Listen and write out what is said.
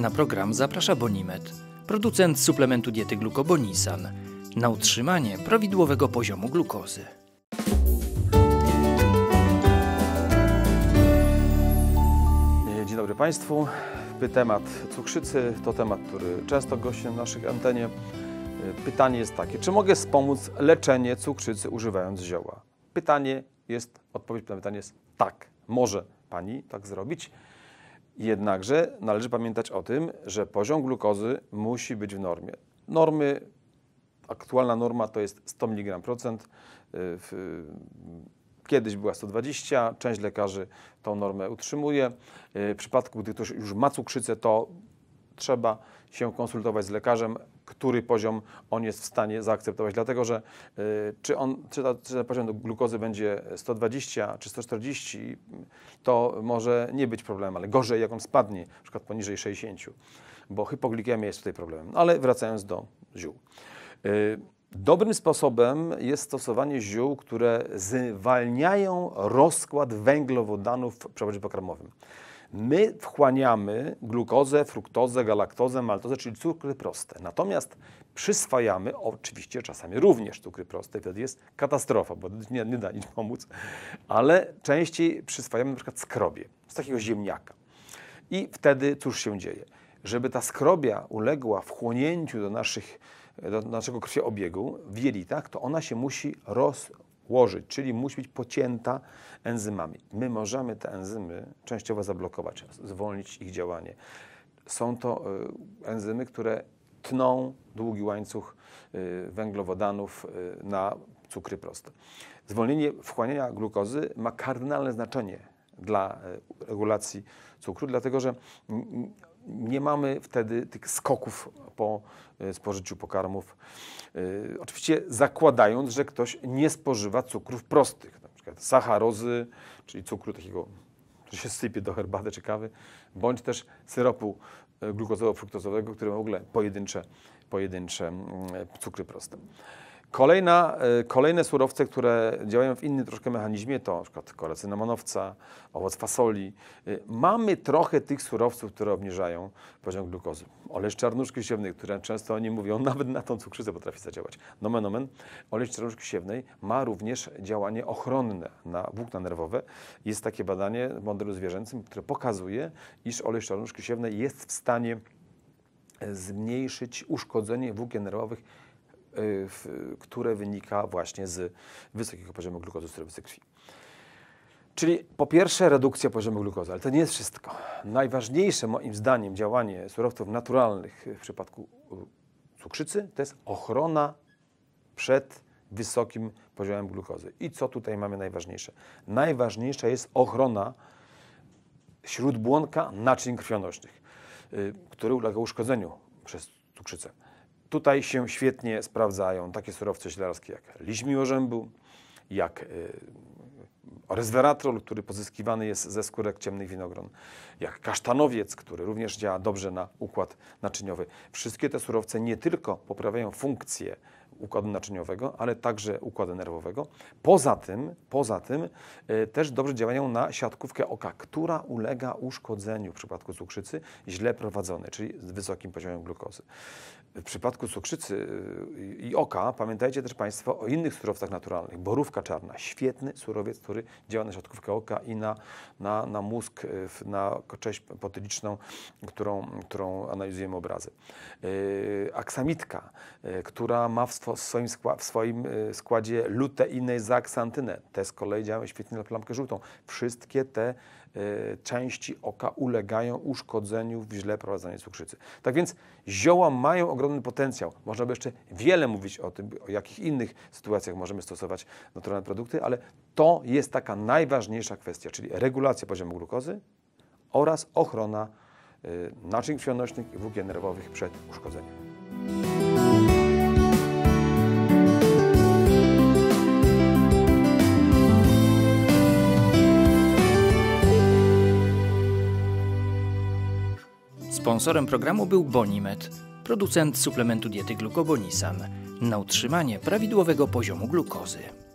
Na program zaprasza Bonimet, producent suplementu diety glukobonisan, na utrzymanie prawidłowego poziomu glukozy. Dzień dobry Państwu. Temat cukrzycy to temat, który często gości na naszych antenie. Pytanie jest takie, czy mogę wspomóc leczenie cukrzycy używając zioła? Pytanie jest, odpowiedź na pytanie jest tak, może Pani tak zrobić. Jednakże należy pamiętać o tym, że poziom glukozy musi być w normie. Normy, aktualna norma to jest 100 mg procent. Y, kiedyś była 120, część lekarzy tą normę utrzymuje. Y, w przypadku, gdy ktoś już ma cukrzycę, to trzeba się konsultować z lekarzem, który poziom on jest w stanie zaakceptować. Dlatego, że y, czy, on, czy, ta, czy ten poziom glukozy będzie 120 czy 140, to może nie być problemem, ale gorzej jak on spadnie, na przykład poniżej 60, bo hipoglikemia jest tutaj problemem. No, ale wracając do ziół. Y, Dobrym sposobem jest stosowanie ziół, które zwalniają rozkład węglowodanów w przewodzie pokarmowym. My wchłaniamy glukozę, fruktozę, galaktozę, maltozę, czyli cukry proste. Natomiast przyswajamy oczywiście czasami również cukry proste. Wtedy jest katastrofa, bo nie, nie da nic pomóc. Ale częściej przyswajamy np. skrobie z takiego ziemniaka. I wtedy cóż się dzieje? Żeby ta skrobia uległa wchłonięciu do, naszych, do naszego krwioobiegu w jelitach, to ona się musi roz, łożyć, czyli musi być pocięta enzymami. My możemy te enzymy częściowo zablokować, zwolnić ich działanie. Są to e, enzymy, które tną długi łańcuch e, węglowodanów e, na cukry proste. Zwolnienie wchłaniania glukozy ma kardynalne znaczenie dla regulacji cukru, dlatego że nie mamy wtedy tych skoków po e, spożyciu pokarmów. E, oczywiście zakładając, że ktoś nie spożywa cukrów prostych, na przykład sacharozy, czyli cukru takiego, który się sypie do herbaty czy kawy, bądź też syropu e, glukozowo-fruktozowego, który ma w ogóle pojedyncze, pojedyncze mm, cukry proste. Kolejna, y, kolejne surowce, które działają w innym troszkę mechanizmie, to np. kora cynamonowca, owoc fasoli. Y, mamy trochę tych surowców, które obniżają poziom glukozy. Olej czarnuszki siewnej, które często oni mówią, nawet na tą cukrzycę potrafi zadziałać. Nomen omen, olej czarnuszki siewnej ma również działanie ochronne na włókna nerwowe. Jest takie badanie w modelu zwierzęcym, które pokazuje, iż olej czarnuszki siewnej jest w stanie e, zmniejszyć uszkodzenie włókien nerwowych Y, które wynika właśnie z wysokiego poziomu glukozy surowicy krwi. Czyli po pierwsze redukcja poziomu glukozy, ale to nie jest wszystko. Najważniejsze moim zdaniem działanie surowców naturalnych w przypadku y, cukrzycy to jest ochrona przed wysokim poziomem glukozy. I co tutaj mamy najważniejsze? Najważniejsza jest ochrona śródbłonka naczyń krwionośnych, y, który ulega uszkodzeniu przez cukrzycę tutaj się świetnie sprawdzają takie surowce siedlarskie jak liść jak y, resveratrol, który pozyskiwany jest ze skórek ciemnych winogron, jak kasztanowiec, który również działa dobrze na układ naczyniowy. Wszystkie te surowce nie tylko poprawiają funkcję układu naczyniowego, ale także układu nerwowego. Poza tym, poza tym e, też dobrze działają na siatkówkę oka, która ulega uszkodzeniu w przypadku cukrzycy źle prowadzonej, czyli z wysokim poziomem glukozy. W przypadku cukrzycy e, i oka pamiętajcie też Państwo o innych surowcach naturalnych. Borówka czarna, świetny surowiec, który działa na siatkówkę oka i na, na, na mózg, e, na część potyliczną, którą, którą analizujemy obrazy. Aksamitka, która ma w w swoim, w swoim y, składzie luteinę zaaksantynę. Te z kolei działają świetnie na plamkę żółtą. Wszystkie te y, części oka ulegają uszkodzeniu w źle prowadzeniu cukrzycy. Tak więc zioła mają ogromny potencjał. Można by jeszcze wiele mówić o tym, o jakich innych sytuacjach możemy stosować naturalne produkty, ale to jest taka najważniejsza kwestia, czyli regulacja poziomu glukozy oraz ochrona y, naczyń krwionośnych i włókien nerwowych przed uszkodzeniem. Sponsorem programu był Bonimet, producent suplementu diety glukobonisan na utrzymanie prawidłowego poziomu glukozy.